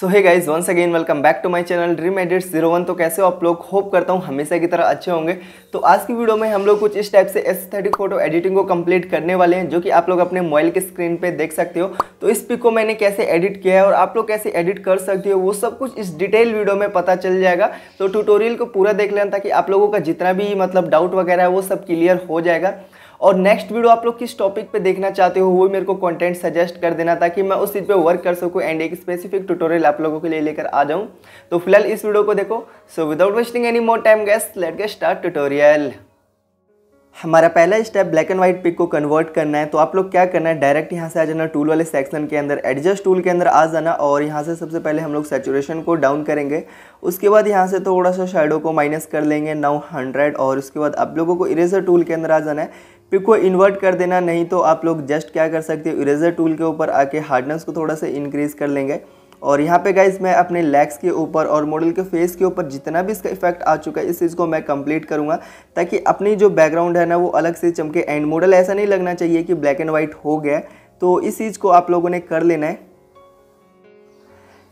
so hi guys once again welcome back to my channel dream edit zero one तो कैसे हो आप लोग होप करता हूँ हमेशा की तरह अच्छे होंगे तो आज की वीडियो में हम लोग कुछ इस टाइप से एस्थेटिक फोटो एडिटिंग को कंप्लीट करने वाले हैं जो कि आप लोग अपने मोबाइल के स्क्रीन पे देख सकते हो तो इस पिक को मैंने कैसे एडिट किया है और आप लोग कैसे एडिट कर सकते हो वो सब कुछ इस डिटेल वीडियो में पता चल जाएगा तो ट्यूटोरियल को पूरा देख लेना ताकि आप लोगों का जितना भी मतलब डाउट वगैरह है वो सब क्लियर हो जाएगा और नेक्स्ट वीडियो आप लोग किस टॉपिक पे देखना चाहते हो वो मेरे को कंटेंट सजेस्ट कर देना ताकि मैं उस चीज़ पे वर्क कर सकूँ एंड एक स्पेसिफिक ट्यूटोरियल आप लोगों के लिए लेकर आ जाऊँ तो फिलहाल इस वीडियो को देखो so without wasting any more time guys let get start tutorial हमारा पहला step black and white pic को कन्वर्ट करना है तो आप लोग क्या करना है डायरेक्ट यहाँ से आ जाना टूल वाले सेक्शन के अंदर एडजस्ट टूल के अंदर आ जाना और यहाँ से सबसे पहले हम लोग सेचुरेशन को डाउन करेंगे उसके बाद यहाँ से थोड़ा सा शेडो को माइनस कर लेंगे नौ हंड्रेड और उसके बाद आप लोगों को इरेजर टूल के अंदर आ जाना है पिक को इन्वर्ट कर देना नहीं तो आप लोग जस्ट क्या कर सकते हो इरेजर टूल के ऊपर आके हार्डनेस को थोड़ा सा इंक्रीज़ कर लेंगे और यहाँ पे गाइज मैं अपने लेग्स के ऊपर और मॉडल के फेस के ऊपर जितना भी इसका इफेक्ट आ चुका है इस चीज़ को मैं कंप्लीट करूँगा ताकि अपनी जो बैकग्राउंड है ना वो अलग से चमके एंड मॉडल ऐसा नहीं लगना चाहिए कि ब्लैक एंड वाइट हो गया तो इस चीज़ को आप लोगों ने कर लेना है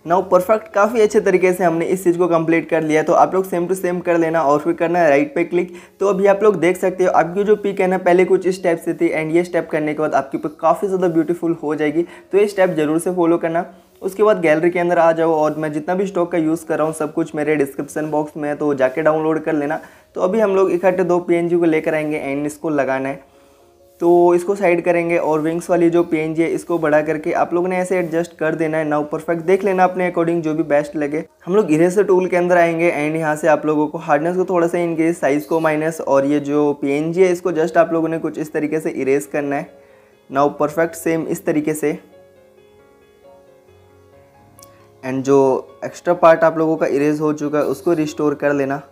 नाउ परफेक्ट काफ़ी अच्छे तरीके से हमने इस चीज़ को कंप्लीट कर लिया तो आप लोग सेम टू सेम कर लेना और फिर करना राइट पे क्लिक तो अभी आप लोग देख सकते हो आपकी जो पिक है ना पहले कुछ इस से थी एंड ये स्टेप करने के बाद आपकी पिक काफ़ी ज़्यादा ब्यूटीफुल हो जाएगी तो ये स्टेप ज़रूर से फॉलो करना उसके बाद गैलरी के अंदर आ जाओ और मैं जितना भी स्टॉक का यूज़ कर रहा हूँ सब कुछ मेरे डिस्क्रिप्शन बॉक्स में है तो जाके डाउनलोड कर लेना तो अभी हम लोग इकट्ठे दो पी को लेकर आएंगे एंड इसको लगाना है तो इसको साइड करेंगे और विंग्स वाली जो पेंज है इसको बढ़ा करके आप लोग ने ऐसे एडजस्ट कर देना है नाउ परफेक्ट देख लेना अपने अकॉर्डिंग जो भी बेस्ट लगे हम लोग इरेजर टूल के अंदर आएंगे एंड यहाँ से आप लोगों को हार्डनेस को थोड़ा सा इनके साइज़ को माइनस और ये जो पेंज है इसको जस्ट आप लोगों ने कुछ इस तरीके से इरेज करना है नाउ परफेक्ट सेम इस तरीके से एंड जो एक्स्ट्रा पार्ट आप लोगों का इरेज हो चुका है उसको रिस्टोर कर लेना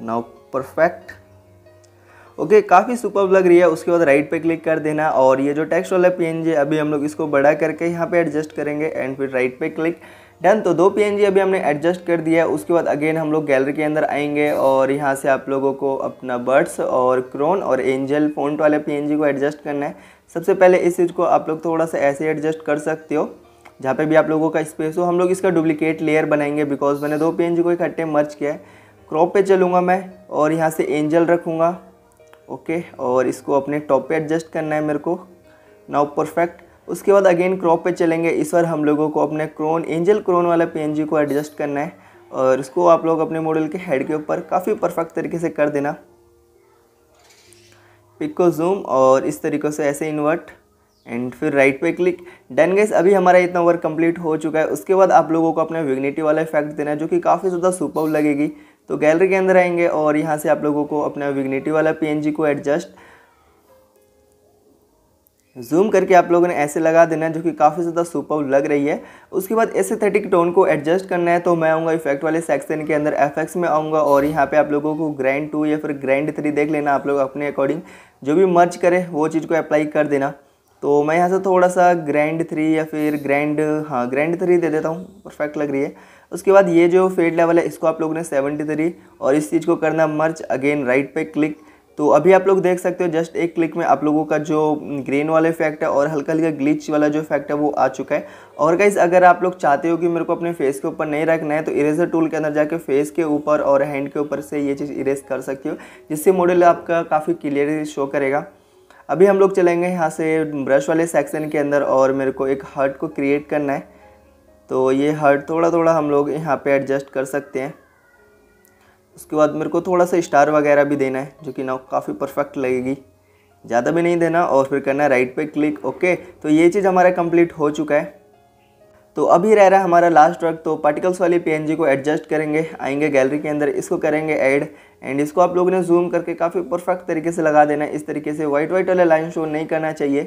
नाउ परफेक्ट ओके काफ़ी सुपर लग रही है उसके बाद राइट पे क्लिक कर देना और ये जो टेक्स्ट वाला पी अभी हम लोग इसको बड़ा करके यहाँ पे एडजस्ट करेंगे एंड फिर राइट पे क्लिक डन तो दो पीएनजी अभी हमने एडजस्ट कर दिया है उसके बाद अगेन हम लोग गैलरी के अंदर आएंगे और यहाँ से आप लोगों को अपना बर्ड्स और क्रोन और एंजल फोन्ट वाले पी को एडजस्ट करना है सबसे पहले इस चीज़ को आप लोग थोड़ा सा ऐसे एडजस्ट कर सकते हो जहाँ पे भी आप लोगों का स्पेस हो हम लोग इसका डुप्लीकेट लेयर बनाएंगे बिकॉज मैंने दो पी को इकट्ठे मर्च किया है क्रॉप पे चलूँगा मैं और यहाँ से एंजल रखूँगा ओके और इसको अपने टॉप पे एडजस्ट करना है मेरे को नाउ परफेक्ट उसके बाद अगेन क्रॉप पे चलेंगे इस बार हम लोगों को अपने क्रोन एंजल क्रोन वाला पी को एडजस्ट करना है और इसको आप लोग अपने मॉडल के हेड के ऊपर काफ़ी परफेक्ट तरीके से कर देना पिक को जूम और इस तरीके से ऐसे इन्वर्ट एंड फिर राइट पे क्लिक डन गेस अभी हमारा इतना वर्क कंप्लीट हो चुका है उसके बाद आप लोगों को अपने विग्निटी वाला इफेक्ट देना है जो कि काफ़ी ज़्यादा सुपर लगेगी तो गैलरी के अंदर आएंगे और यहाँ से आप लोगों को अपना विग्निटी वाला पी को एडजस्ट जूम करके आप लोगों ने ऐसे लगा देना है जो कि काफ़ी ज़्यादा सुपर लग रही है उसके बाद एसेथेटिक टोन को एडजस्ट करना है तो मैं आऊँगा इफेक्ट वाले सेक्शन के अंदर एफेक्ट्स में आऊँगा और यहाँ पे आप लोगों को ग्रैंड टू या फिर ग्रैंड थ्री देख लेना आप लोग अपने अकॉर्डिंग जो भी मर्ज करें वो चीज़ को अप्लाई कर देना तो मैं यहाँ से थोड़ा सा ग्रैंड थ्री या फिर ग्रैंड हाँ ग्रैंड थ्री दे देता हूँ परफेक्ट लग रही है उसके बाद ये जो फेड लेवल है इसको आप लोगों ने 73 और इस चीज़ को करना मर्च अगेन राइट पे क्लिक तो अभी आप लोग देख सकते हो जस्ट एक क्लिक में आप लोगों का जो ग्रेन वाला इफेक्ट है और हल्का हल्का ग्लिच वाला जो इफेक्ट है वो आ चुका है और गाइज अगर आप लोग चाहते हो कि मेरे को अपने फेस के ऊपर नहीं रखना है तो इरेजर टूल के अंदर जाके फेस के ऊपर और हैंड के ऊपर से ये चीज़ इरेज कर सकते हो जिससे मॉडल आपका काफ़ी क्लियर शो करेगा अभी हम लोग चलेंगे यहाँ से ब्रश वाले सेक्शन के अंदर और मेरे को एक हर्ट को क्रिएट करना है तो ये हर थोड़ा थोड़ा हम लोग यहाँ पे एडजस्ट कर सकते हैं उसके बाद मेरे को थोड़ा सा स्टार वगैरह भी देना है जो कि ना काफ़ी परफेक्ट लगेगी ज़्यादा भी नहीं देना और फिर करना राइट पे क्लिक ओके तो ये चीज़ हमारा कंप्लीट हो चुका है तो अभी रह रहा है हमारा लास्ट वर्क तो पार्टिकल्स वाली पीएनजी को एडजस्ट करेंगे आएंगे गैलरी के अंदर इसको करेंगे ऐड एंड इसको आप लोगों ने जूम करके काफ़ी परफेक्ट तरीके से लगा देना इस तरीके से वाइट वाइट वाला लाइन शो नहीं करना चाहिए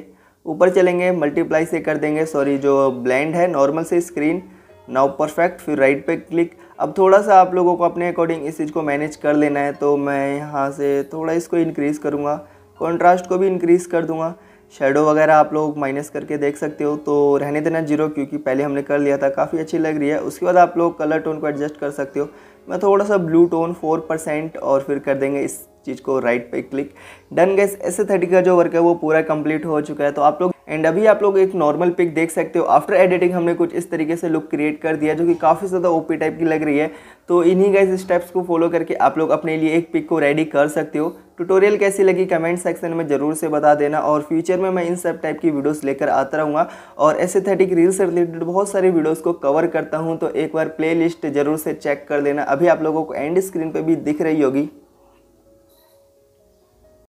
ऊपर चलेंगे मल्टीप्लाई से कर देंगे सॉरी जो ब्लेंड है नॉर्मल से स्क्रीन नाउ परफेक्ट फिर राइट पे क्लिक अब थोड़ा सा आप लोगों को अपने अकॉर्डिंग इस चीज़ को मैनेज कर लेना है तो मैं यहाँ से थोड़ा इसको इंक्रीज़ करूँगा कॉन्ट्रास्ट को भी इंक्रीज़ कर दूँगा शेडो वगैरह आप लोग माइनस करके देख सकते हो तो रहने देना जीरो क्योंकि पहले हमने कर लिया था काफ़ी अच्छी लग रही है उसके बाद आप लोग कलर टोन को एडजस्ट कर सकते हो मैं थोड़ा सा ब्लू टोन फोर परसेंट और फिर कर देंगे इस चीज़ को राइट पे क्लिक डन गैस ऐसे थर्टी का जो वर्क है वो पूरा कंप्लीट हो चुका है तो आप लोग एंड अभी आप लोग एक नॉर्मल पिक देख सकते हो आफ्टर एडिटिंग हमने कुछ इस तरीके से लुक क्रिएट कर दिया जो कि काफ़ी ज़्यादा ओपी टाइप की लग रही है तो इन्हीं गैस स्टेप्स को फॉलो करके आप लोग अपने लिए एक पिक को रेडी कर सकते हो ट्यूटोरियल कैसी लगी कमेंट सेक्शन में ज़रूर से बता देना और फ्यूचर में मैं इन सब टाइप की वीडियोस लेकर आता रहूँगा और एस्थेटिक रील से रिलेटेड बहुत सारी वीडियोस को कवर करता हूँ तो एक बार प्लेलिस्ट ज़रूर से चेक कर देना अभी आप लोगों को एंड स्क्रीन पे भी दिख रही होगी